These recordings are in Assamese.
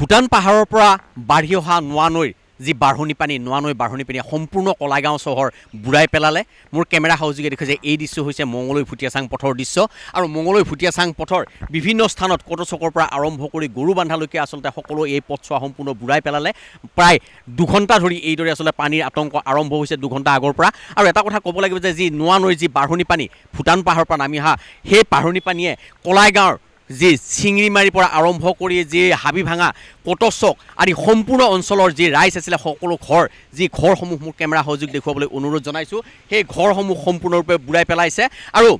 ভূটান পাহাৰৰ পৰা বাঢ়ি অহা নোৱা নৈৰ যি বাঢ়নী পানী নোৱা নোৱানৈ বাঢ়নী পানী সম্পূৰ্ণ কলাগাঁও চহৰ বুঢ়াই পেলালে মোৰ কেমেৰা সহযোগে দেখোঁ যে এই দৃশ্য হৈছে মঙলৈ ভুটীয়াচাং পথৰ দৃশ্য আৰু মঙলৈ ভুটীয়াচাং পথৰ বিভিন্ন স্থানত কটচকৰ পৰা আৰম্ভ কৰি গৰু বান্ধালৈকে আচলতে সকলো এই পথছোৱা সম্পূৰ্ণ বুঢ়াই পেলালে প্ৰায় দুঘণ্টা ধৰি এইদৰে আচলতে পানীৰ আতংক আৰম্ভ হৈছে দুঘণ্টা আগৰ পৰা আৰু এটা কথা ক'ব লাগিব যে যি নোৱা নৈৰ যি বাঢ়নী পানী ভূটান পাহাৰৰ পৰা নামি অহা সেই বাঢ়নী পানীয়ে কলাইগাঁৱৰ যি চিংৰিমাৰীৰ পৰা আৰম্ভ কৰি যি হাবি ভাঙা কটচক আদি সম্পূৰ্ণ অঞ্চলৰ যি ৰাইজ আছিলে সকলো ঘৰ যি ঘৰসমূহ মোৰ কেমেৰা সহযোগ দেখুৱাবলৈ অনুৰোধ জনাইছোঁ সেই ঘৰসমূহ সম্পূৰ্ণৰূপে বুৰাই পেলাইছে আৰু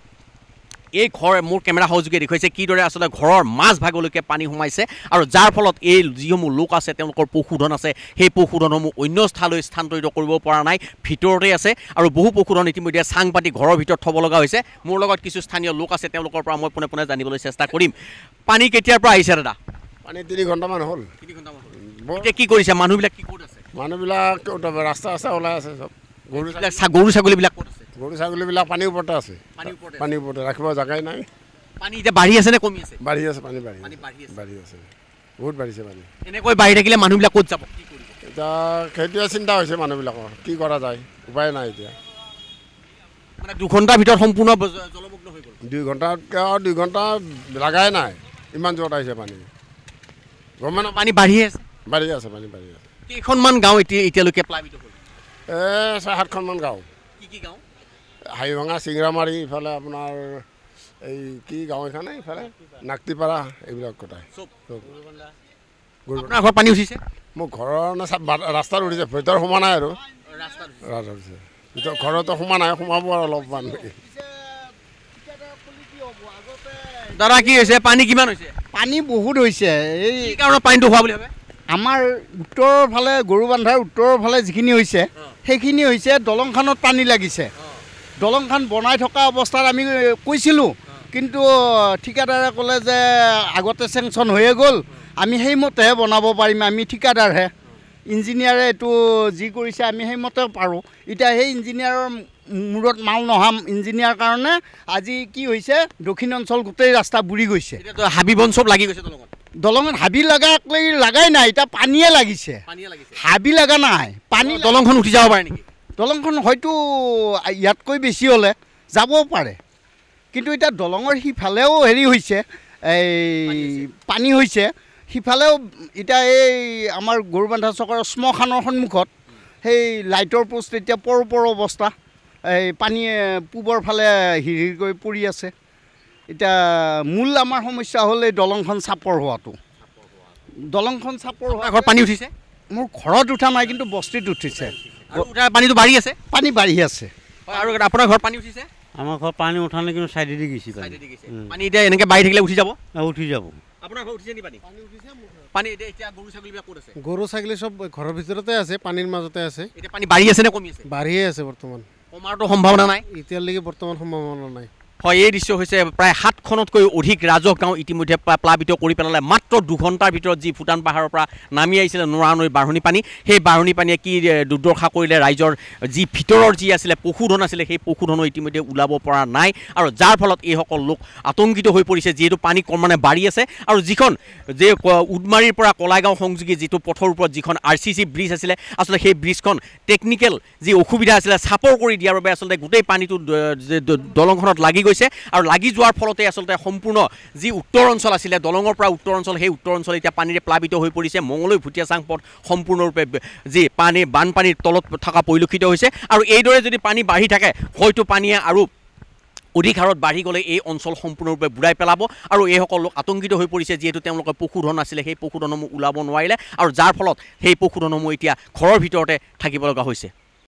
এই ঘৰ মোৰ কেমেৰা সহযোগে দেখুৱাইছে কিদৰে আচলতে ঘৰৰ মাজভাগলৈকে পানী সোমাইছে আৰু যাৰ ফলত এই যিসমূহ লোক আছে তেওঁলোকৰ পশুধন আছে সেই পশুধনসমূহ অন্য স্থানলৈ স্থানান্তৰিত কৰিব পৰা নাই ভিতৰতে আছে আৰু বহু পশুধন ইতিমধ্যে চাং পাতি ঘৰৰ ভিতৰত থ'ব লগা হৈছে মোৰ লগত কিছু স্থানীয় লোক আছে তেওঁলোকৰ পৰা মই পোনে পোনে জানিবলৈ চেষ্টা কৰিম পানী কেতিয়াৰ পৰা আহিছে দাদা পানী তিনি ঘণ্টামান হ'ল এতিয়া কি কৰিছে মানুহবিলাক কি কৰি আছে মানুহবিলাক ৰাস্তা ৰাস্তা ওলাই আছে চব গৰু ছাগলীবিলাক গৰু ছাগলীবিলাক পানীৰ ওপৰতে আছে পানীৰ ওপৰতে ৰাখিব জাগাই নাই পানী এতিয়া বাঢ়ি আছে নে কমি আছে বাঢ়ি আছে পানী বাঢ়ি বাঢ়ি আছে বহুত বাঢ়িছে পানী এনেকৈ বাঢ়ি থাকিলে মানুহবিলাক ক'ত যাব এতিয়া সেইটোৱে চিন্তা হৈছে মানুহবিলাকৰ কি কৰা যায় উপায় নাই এতিয়া দুঘণ্টাৰ ভিতৰত সম্পূৰ্ণ দুই ঘণ্টাতকৈ আৰু দুই ঘণ্টা লাগাই নাই ইমান জোৰত আহিছে পানী গভমেণ্ট পানী বাঢ়ি আছে বাঢ়ি আছে পানী বাঢ়ি আছে কেইখনমান গাঁও এতিয়া এতিয়ালৈকে প্লাবিত হ'ল এ ছয় সাতখনমান গাঁও কি কি গাঁও হাই ভাঙা চিংৰামাৰী ইফালে আপোনাৰ এই কি গাঁও এখন ইফালে নাক্তিপাৰা এইবিলাক কথা উঠিছে মোৰ ঘৰৰ নে ৰাস্তাত উঠিছে ভিতৰত সোমোৱা নাই আৰু ভিতৰত ঘৰতো সোমোৱা নাই সোমাব আৰু অলপমান দাদা কি হৈছে পানী কিমান হৈছে পানী বহুত হৈছে এই কাৰণে পানীটো হোৱা বুলি আমাৰ উত্তৰৰ ফালে গৰু বান্ধাৰ উত্তৰৰ ফালে যিখিনি হৈছে সেইখিনি হৈছে দলংখনত পানী লাগিছে দলংখন বনাই থকা অৱস্থাত আমি কৈছিলোঁ কিন্তু ঠিকাদাৰে ক'লে যে আগতে চেংচন হৈয়ে গ'ল আমি সেইমতেহে বনাব পাৰিম আমি ঠিকাদাৰহে ইঞ্জিনিয়াৰে এইটো যি কৰিছে আমি সেইমতে পাৰোঁ এতিয়া সেই ইঞ্জিনিয়াৰৰ মূৰত মাল নহাম ইঞ্জিনিয়াৰ কাৰণে আজি কি হৈছে দক্ষিণ অঞ্চল গোটেই ৰাস্তা বুৰি গৈছে হাবি বন চব লাগি গৈছে দলঙত হাবি লগাক লাগি লাগাই নাই এতিয়া পানীয়ে লাগিছে হাবি লগা নাই পানী দলংখন উঠি যাব পাৰে নেকি দলংখন হয়তো ইয়াতকৈ বেছি হ'লে যাবও পাৰে কিন্তু এতিয়া দলঙৰ সিফালেও হেৰি হৈছে এই পানী হৈছে সিফালেও এতিয়া এই আমাৰ গৰু গৰুবান্ধা চকৰ শ্মশানৰ সন্মুখত সেই লাইটৰ পোষ্ট এতিয়া পৰ ওপৰ অৱস্থা এই পানীয়ে পূবৰ ফালে কৰি পৰি আছে এতিয়া মূল আমাৰ সমস্যা হ'ল এই দলংখন চাপৰ হোৱাটো দলংখন চাপৰ হোৱা পানী উঠিছে মোৰ ঘৰত উঠা নাই কিন্তু বস্তিত উঠিছে পানীটো বাঢ়ি আছে পানী বাঢ়ি আছে আৰু আপোনাৰ ঘৰ পানী উঠিছে আমাৰ ঘৰ পানী উঠা নাই কিন্তু চাইডে দি গৈছে পানী এতিয়া এনেকৈ বাঢ়ি থাকিলে উঠি যাব উঠি যাব গৰু ছাগলী চব ঘৰৰ ভিতৰতে আছে পানীৰ মাজতে আছে বাঢ়িয়ে আছে বৰ্তমান কমাৰটো সম্ভাৱনা নাই এতিয়ালৈকে বৰ্তমান সম্ভাৱনা নাই হয় এই দৃশ্য হৈছে প্ৰায় সাতখনতকৈ অধিক ৰাজহ গাঁও ইতিমধ্যে প্লাৱিত কৰি পেলালে মাত্ৰ দুঘণ্টাৰ ভিতৰত যি ভূটান পাহাৰৰ পৰা নামি আহিছিলে নৰানৈৰ বাঢ়নী পানী সেই বাঢ়নী পানীয়ে কি দুৰ্দশা কৰিলে ৰাইজৰ যি ভিতৰৰ যি আছিলে পশুধন আছিলে সেই পশুধনো ইতিমধ্যে ওলাব পৰা নাই আৰু যাৰ ফলত এইসকল লোক আতংকিত হৈ পৰিছে যিহেতু পানী ক্ৰমান্বয়ে বাঢ়ি আছে আৰু যিখন যে উদমাৰীৰ পৰা কলাগাঁও সংযোগী যিটো পথৰ ওপৰত যিখন আৰ চি চি ব্ৰিজ আছিলে আচলতে সেই ব্ৰিজখন টেকনিকেল যি অসুবিধা আছিলে চাপৰ কৰি দিয়াৰ বাবে আচলতে গোটেই পানীটো দলংখনত লাগি গৈছে হৈছে আৰু লাগি যোৱাৰ ফলতে আচলতে সম্পূৰ্ণ যি উত্তৰ অঞ্চল আছিলে দলঙৰ পৰা উত্তৰ অঞ্চল সেই উত্তৰ অঞ্চল এতিয়া পানীৰে প্লাৱিত হৈ পৰিছে মঙলৈ ভুটীয়াচাং পথ সম্পূৰ্ণৰূপে যি পানী বানপানীৰ তলত থকা পৰিলক্ষিত হৈছে আৰু এইদৰে যদি পানী বাঢ়ি থাকে হয়তো পানীয়ে আৰু অধিক হাৰত বাঢ়ি গ'লে এই অঞ্চল সম্পূৰ্ণৰূপে বুঢ়াই পেলাব আৰু এইসকল লোক আতংকিত হৈ পৰিছে যিহেতু তেওঁলোকে পশুধন আছিলে সেই পশুধনসমূহ ওলাব নোৱাৰিলে আৰু যাৰ ফলত সেই পশুধনসমূহ এতিয়া ঘৰৰ ভিতৰতে থাকিব লগা হৈছে